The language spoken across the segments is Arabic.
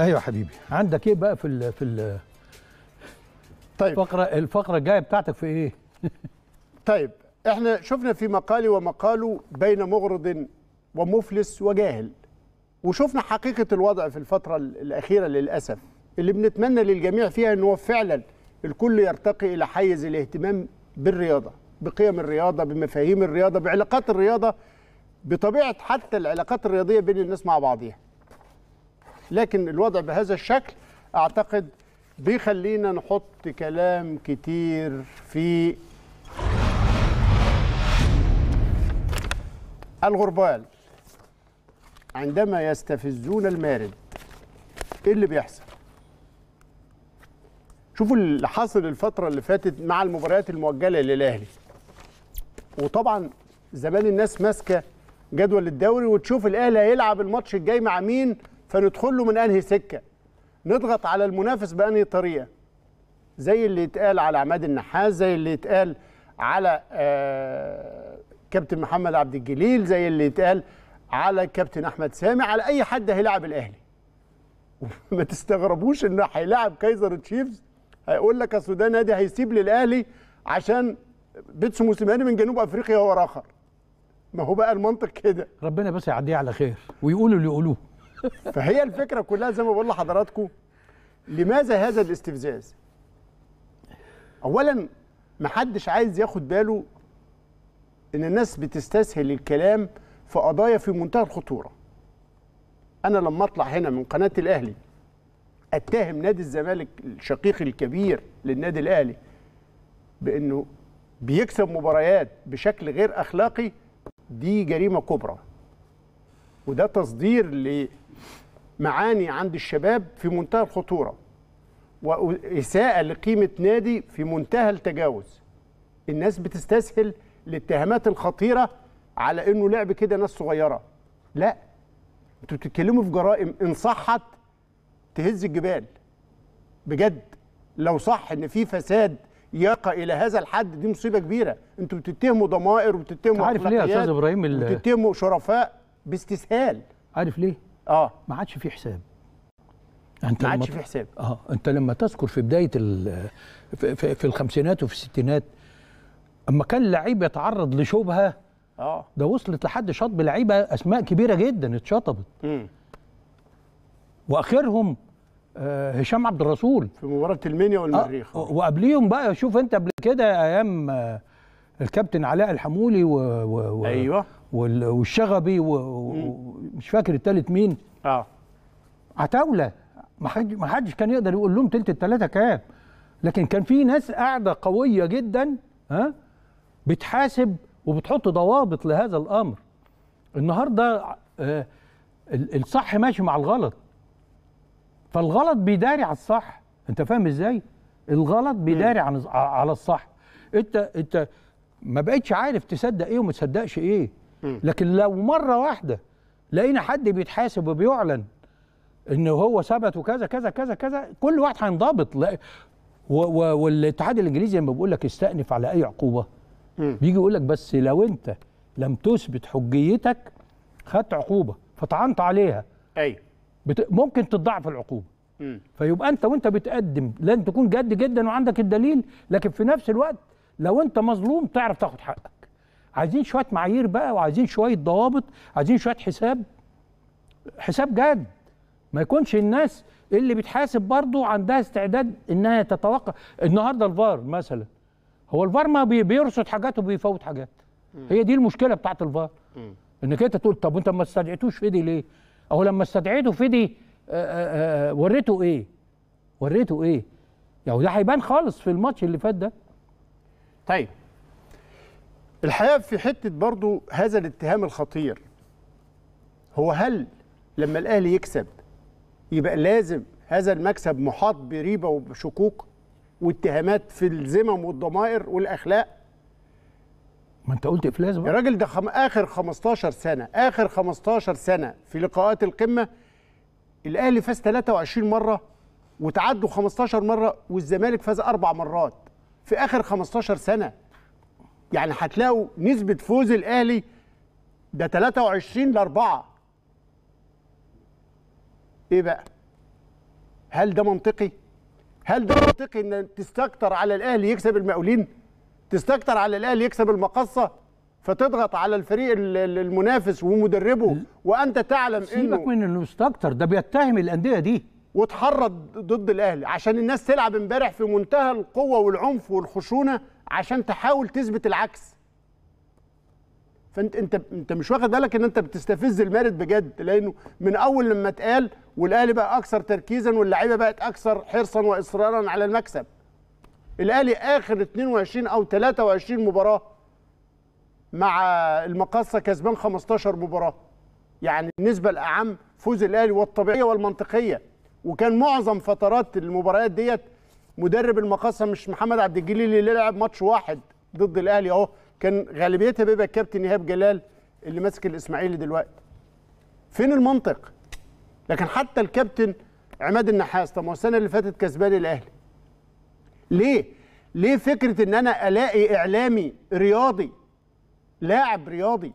ايوه حبيبي عندك ايه بقى في ال في ال طيب الفقره الفقره الجايه بتاعتك في ايه طيب احنا شفنا في مقالي ومقاله بين مغرض ومفلس وجاهل وشفنا حقيقه الوضع في الفتره الاخيره للاسف اللي بنتمنى للجميع فيها ان هو فعلا الكل يرتقي الى حيز الاهتمام بالرياضه بقيم الرياضه بمفاهيم الرياضه بعلاقات الرياضه بطبيعه حتى العلاقات الرياضيه بين الناس مع بعضها لكن الوضع بهذا الشكل اعتقد بيخلينا نحط كلام كتير في الغربال عندما يستفزون المارد ايه اللي بيحصل شوفوا اللي حصل الفتره اللي فاتت مع المباريات المؤجله للاهلي وطبعا زمان الناس ماسكه جدول الدوري وتشوف الاهلي هيلعب الماتش الجاي مع مين فندخل له من انهي سكه نضغط على المنافس بانهي طريقه زي اللي اتقال على عماد النحاس زي اللي اتقال على آه، كابتن محمد عبد الجليل زي اللي اتقال على كابتن احمد سامي على اي حد هيلاعب الاهلي ما تستغربوش ان هيلاعب كايزر تشيفز هيقول لك اصل ده نادي هيسيب للاهلي عشان بيتسو موسيماني من جنوب افريقيا هو اخر ما هو بقى المنطق كده ربنا بس يعديه على خير ويقولوا اللي يقولوه فهي الفكره كلها زي ما بقول لحضراتكم لماذا هذا الاستفزاز؟ اولا محدش عايز ياخد باله ان الناس بتستسهل الكلام في قضايا في منتهى الخطوره. انا لما اطلع هنا من قناه الاهلي اتهم نادي الزمالك الشقيق الكبير للنادي الاهلي بانه بيكسب مباريات بشكل غير اخلاقي دي جريمه كبرى وده تصدير لمعاني عند الشباب في منتهى الخطوره واساءه لقيمه نادي في منتهى التجاوز الناس بتستسهل الاتهامات الخطيره على انه لعب كده ناس صغيره لا انتوا بتتكلموا في جرائم ان صحت تهز الجبال بجد لو صح ان في فساد يقى الى هذا الحد دي مصيبه كبيره انتوا بتتهموا ضمائر وبتتهموا عارف ليه يا استاذ ابراهيم بتتهموا شرفاء باستسهال عارف ليه؟ اه ما عادش في حساب انت ما عادش في حساب اه انت لما تذكر في بدايه في, في, في الخمسينات وفي الستينات اما كان لعيب يتعرض لشبهه اه ده وصلت لحد شطب لعيبه اسماء كبيره جدا اتشطبت امم واخرهم آه، هشام عبد الرسول في مباراه المنيا والمريخ آه وقبليهم بقى شوف انت قبل كده ايام آه، الكابتن علاء الحمولي و, و ايوه والشغبي ومش فاكر الثالث مين اه عتاوله ما حدش كان يقدر يقول لهم تلت الثلاثه كام لكن كان في ناس قاعده قويه جدا ها بتحاسب وبتحط ضوابط لهذا الامر النهارده آه الصح ماشي مع الغلط فالغلط بيداري على الصح انت فاهم ازاي الغلط بيداري على الصح انت انت ما بقتش عارف تصدق ايه وما تصدقش ايه لكن لو مره واحده لقينا حد بيتحاسب وبيعلن ان هو ثبت وكذا كذا كذا كذا كل واحد هينضبط والاتحاد الانجليزي لما بيقول لك استأنف على اي عقوبه بيجي يقول لك بس لو انت لم تثبت حجيتك خدت عقوبه فطعنت عليها ايوه بت... ممكن تضعف العقوبه فيبقى انت وانت بتقدم لن تكون جد جدا وعندك الدليل لكن في نفس الوقت لو انت مظلوم تعرف تاخد حقك عايزين شويه معايير بقى وعايزين شويه ضوابط عايزين شويه حساب حساب جاد ما يكونش الناس اللي بتحاسب برضه عندها استعداد انها تتوقع النهارده الفار مثلا هو الفار ما بيرصد حاجات وبيفوت حاجات هي دي المشكله بتاعت الفار انك انت تقول طب وانت ما استدعيتوش فيدي ليه او لما استدعيته فيدي وريته ايه وريته ايه يعني ده هيبان خالص في الماتش اللي فات ده طيب الحقيقه في حته برضو هذا الاتهام الخطير هو هل لما الاهلي يكسب يبقى لازم هذا المكسب محاط بريبه وبشكوك واتهامات في الذمم والضمائر والاخلاق ما انت قلت افلاس بقى الراجل ده خم... اخر 15 سنه اخر 15 سنه في لقاءات القمه الاهلي فاز 23 مره وتعدوا 15 مره والزمالك فاز اربع مرات في اخر 15 سنه يعني هتلاقوا نسبه فوز الاهلي ده 23 ل 4 ايه بقى هل ده منطقي هل ده منطقي ان تستكتر على الاهلي يكسب المقاولين تستكتر على الاهلي يكسب المقصه فتضغط على الفريق المنافس ومدربه وانت تعلم انه سيبك من انه يستكتر ده بيتهم الانديه دي وتحرض ضد الاهلي عشان الناس تلعب امبارح في منتهى القوه والعنف والخشونه عشان تحاول تثبت العكس فانت انت انت مش واخد بالك ان انت بتستفز المارد بجد لانه من اول لما اتقال والاهلي بقى اكثر تركيزا واللعيبه بقت اكثر حرصا واصرارا على المكسب الاهلي اخر 22 او 23 مباراه مع المقاصه كسبان 15 مباراه يعني النسبه الاعم فوز الاهلي والطبيعيه والمنطقيه وكان معظم فترات المباريات ديت مدرب المقاصه مش محمد عبد الجليل اللي لعب ماتش واحد ضد الاهلي اهو كان غالبيتها بيبقى الكابتن ايهاب جلال اللي ماسك الاسماعيلي دلوقتي فين المنطق لكن حتى الكابتن عماد النحاس طب ما السنه اللي فاتت كسبان الاهلي ليه ليه فكره ان انا الاقي اعلامي رياضي لاعب رياضي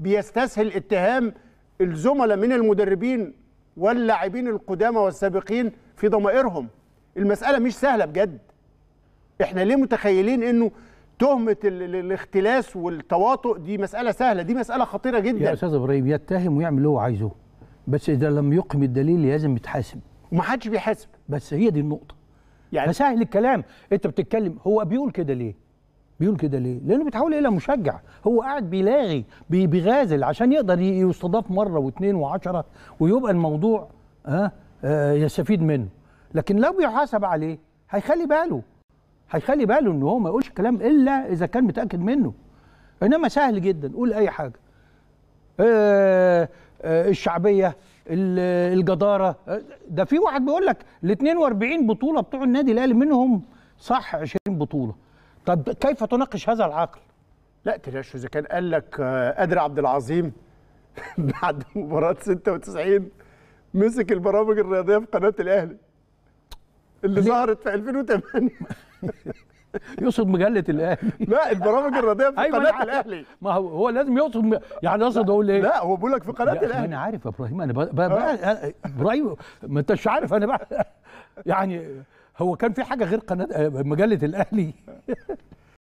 بيستسهل اتهام الزملاء من المدربين واللاعبين القدامى والسابقين في ضمائرهم المساله مش سهله بجد احنا ليه متخيلين انه تهمه الاختلاس والتواطؤ دي مساله سهله دي مساله خطيره جدا يا استاذ ابراهيم يتهم ويعمل اللي هو عايزه بس اذا لم يقم الدليل لازم يتحاسب ومحدش بيحاسب بس هي دي النقطه يعني فسهل الكلام انت بتتكلم هو بيقول كده ليه بيقول كده ليه لانه بيتحول الى مشجع هو قاعد بيلاغي بيغازل عشان يقدر يستضاف مره واثنين وعشرة ويبقى الموضوع ها آه يستفيد منه لكن لو بيحاسب عليه هيخلي باله هيخلي باله ان هو ما يقولش كلام الا اذا كان متاكد منه انما سهل جدا قول اي حاجه آه آه الشعبيه الجداره ده في واحد بيقول لك ال 42 بطوله بتوع النادي الاهلي منهم صح 20 بطوله طب كيف تناقش هذا العقل؟ لا تلاش اذا كان قال لك آه، قادر عبد العظيم بعد مباراه 96 مسك البرامج الرياضيه في قناه الاهلي اللي ظهرت في 2008 يقصد مجله الاهلي لا البرامج الرياضيه في أيوة قناه الاهلي ما هو هو لازم يقصد يعني اقصد اقول ايه لا هو بيقول لك في قناه الاهلي انا عارف يا ابراهيم انا آه. ابراهيم ما انتش عارف انا بقى يعني هو كان في حاجه غير قناه آه، مجله الاهلي